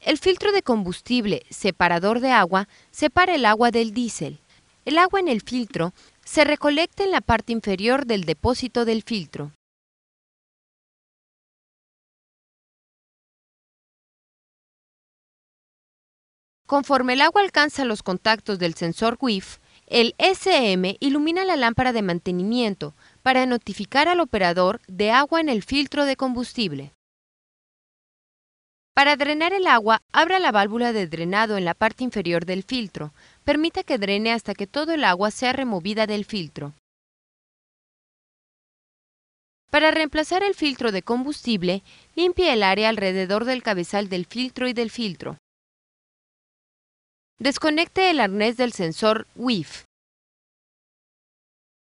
El filtro de combustible separador de agua separa el agua del diésel. El agua en el filtro se recolecta en la parte inferior del depósito del filtro. Conforme el agua alcanza los contactos del sensor WIF, el SM ilumina la lámpara de mantenimiento para notificar al operador de agua en el filtro de combustible. Para drenar el agua, abra la válvula de drenado en la parte inferior del filtro. Permita que drene hasta que todo el agua sea removida del filtro. Para reemplazar el filtro de combustible, limpie el área alrededor del cabezal del filtro y del filtro. Desconecte el arnés del sensor WIF.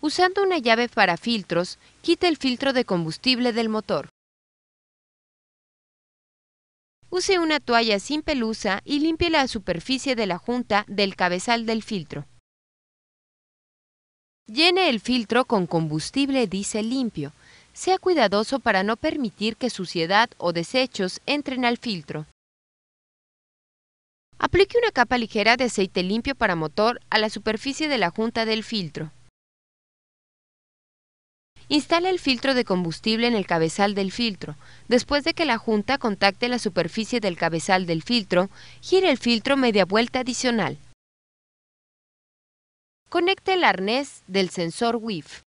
Usando una llave para filtros, quite el filtro de combustible del motor. Use una toalla sin pelusa y limpie la superficie de la junta del cabezal del filtro. Llene el filtro con combustible diésel limpio. Sea cuidadoso para no permitir que suciedad o desechos entren al filtro. Aplique una capa ligera de aceite limpio para motor a la superficie de la junta del filtro. Instale el filtro de combustible en el cabezal del filtro. Después de que la junta contacte la superficie del cabezal del filtro, gire el filtro media vuelta adicional. Conecte el arnés del sensor WIF.